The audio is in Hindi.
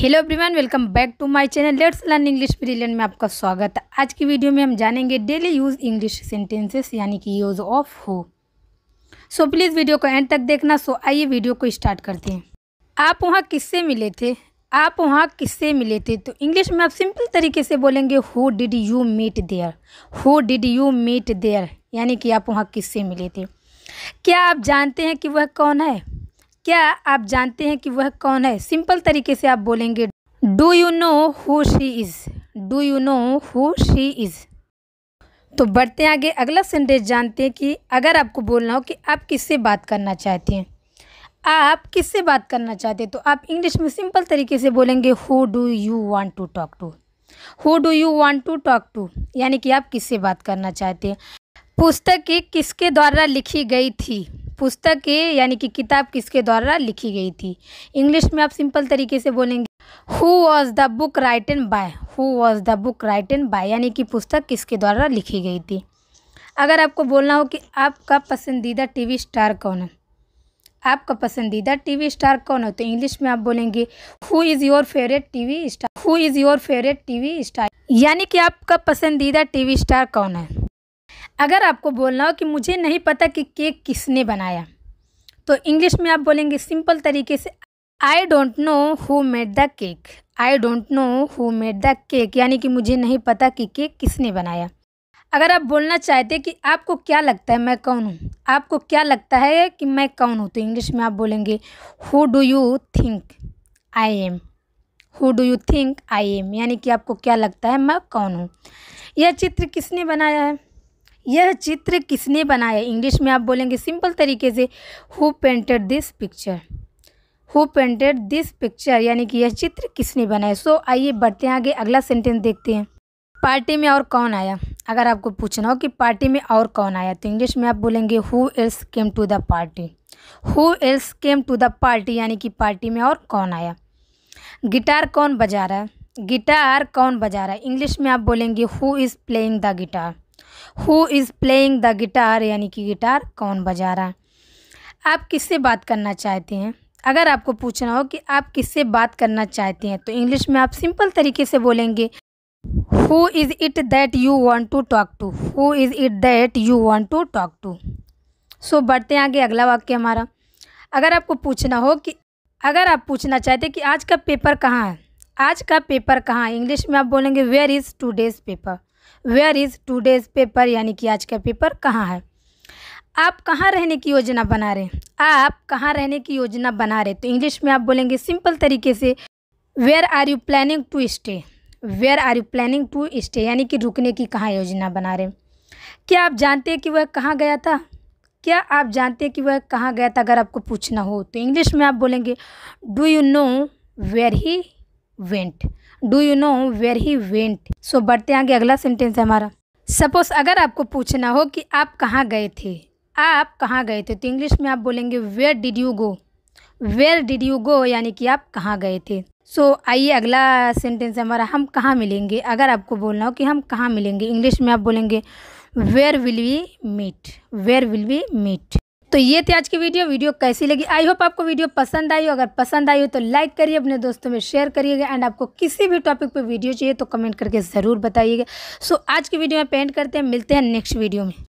hello everyone welcome back to my channel let's learn English brilliant में आपका स्वागत है आज की वीडियो में हम जानेंगे डेली यूज़ इंग्लिश सेंटेंसेस यानी कि यूज़ ऑफ हो सो प्लीज़ वीडियो को एंड तक देखना सो so, आइए वीडियो को स्टार्ट करते हैं आप वहाँ किससे मिले थे आप वहाँ किससे मिले थे तो इंग्लिश में आप सिंपल तरीके से बोलेंगे who did you meet there who did you meet there यानी कि आप वहाँ किससे मिले थे क्या आप जानते हैं कि वह कौन है क्या आप जानते हैं कि वह कौन है सिंपल तरीके से आप बोलेंगे do you know who she is do you know who she is तो बढ़ते हैं आगे अगला सेंटेंस जानते हैं कि अगर आपको बोलना हो कि आप किससे बात करना चाहते हैं आप किससे बात करना चाहते हैं तो आप इंग्लिश में सिंपल तरीके से बोलेंगे who do you want to talk to who do you want to talk to यानी कि आप किससे बात करना चाहते हैं पुस्तक किसके द्वारा लिखी गई थी पुस्तक के यानी कि किताब किसके द्वारा लिखी गई थी इंग्लिश में आप सिंपल तरीके से बोलेंगे who was the book written by who was the book written by यानी कि पुस्तक किसके द्वारा लिखी गई थी अगर आपको बोलना हो कि आपका पसंदीदा वी स्टार कौन है आपका पसंदीदा टीवी स्टार कौन है तो इंग्लिश में आप बोलेंगे who is your favourite TV star who is your favourite TV star यानी कि आपका पसंदीदा टीवी स्टार कौन है अगर आपको बोलना हो कि मुझे नहीं पता कि केक किसने बनाया तो इंग्लिश में आप बोलेंगे सिंपल तरीके से I don't know who made the cake I don't know who made the cake यानी कि मुझे नहीं पता कि केक किसने बनाया अगर आप बोलना चाहते कि आपको क्या लगता है मैं कौन हूँ आपको क्या लगता है कि मैं कौन हूँ तो इंग्लिश में आप बोलेंगे who do you think I am who do you think I am यानी कि आपको क्या लगता है मैं कौन हूँ यह चित्र किसने बनाया है यह चित्र किसने बनाया इंग्लिश में आप बोलेंगे सिंपल तरीके से who painted this picture who painted this picture यानी कि यह चित्र किसने बनाया सो आइए बढ़ते हैं आगे अगला सेंटेंस देखते हैं पार्टी में और कौन आया अगर आपको पूछना हो कि पार्टी में और कौन आया तो इंग्लिश में आप बोलेंगे who else came to the party who else came to the party यानी कि पार्टी में और कौन आया गिटार कौन बजा रहा है गिटार कौन बजा रहा है इंग्लिश में आप बोलेंगे who is playing the guitar who is playing the guitar यानी कि गिटार कौन बजा रहा है आप किससे बात करना चाहते हैं अगर आपको पूछना हो कि आप किससे बात करना चाहते हैं तो इंग्लिश में आप सिंपल तरीके से बोलेंगे who is it that you want to talk to who is it that you want to talk to so बढ़ते हैं आगे अगला वाक्य हमारा अगर आपको पूछना हो कि अगर आप पूछना चाहते हैं कि आज का पेपर कहाँ है आज का पेपर कहाँ है इंग्लिश में आप बोलेंगे where is today's paper where is days paper यानी कि आज का पेपर कहाँ है आप कहाँ रहने की योजना बना रहे हैं आप कहाँ रहने की योजना बना रहे तो इंग्लिश में आप बोलेंगे सिंपल तरीके से where are you planning to stay where are you planning to stay यानी कि रुकने की कहाँ योजना बना रहे क्या आप जानते हैं कि वह कहाँ गया था क्या आप जानते हैं कि वह कहाँ गया था अगर आपको पूछना हो तो इंग्लिश में आप बोलेंगे do you know where he went do you know where he went so बढ़ते आगे अगला सेंटेंस है हमारा सपोज अगर आपको पूछना हो कि आप कहाँ गए थे आप कहाँ गए थे तो इंग्लिश में आप बोलेंगे where did you go where did you go यानी कि आप कहाँ गए थे सो so, आइए अगला सेंटेंस है हमारा हम कहाँ मिलेंगे अगर आपको बोलना हो कि हम कहाँ मिलेंगे इंग्लिश में आप बोलेंगे where will we meet where will we meet तो ये थी आज की वीडियो वीडियो कैसी लगी आई होप आपको वीडियो पसंद आई हो अगर पसंद आई हो तो लाइक करिए अपने दोस्तों में शेयर करिएगा एंड आपको किसी भी टॉपिक पर वीडियो चाहिए तो कमेंट करके ज़रूर बताइएगा सो so, आज की वीडियो में पेंट करते हैं मिलते हैं नेक्स्ट वीडियो में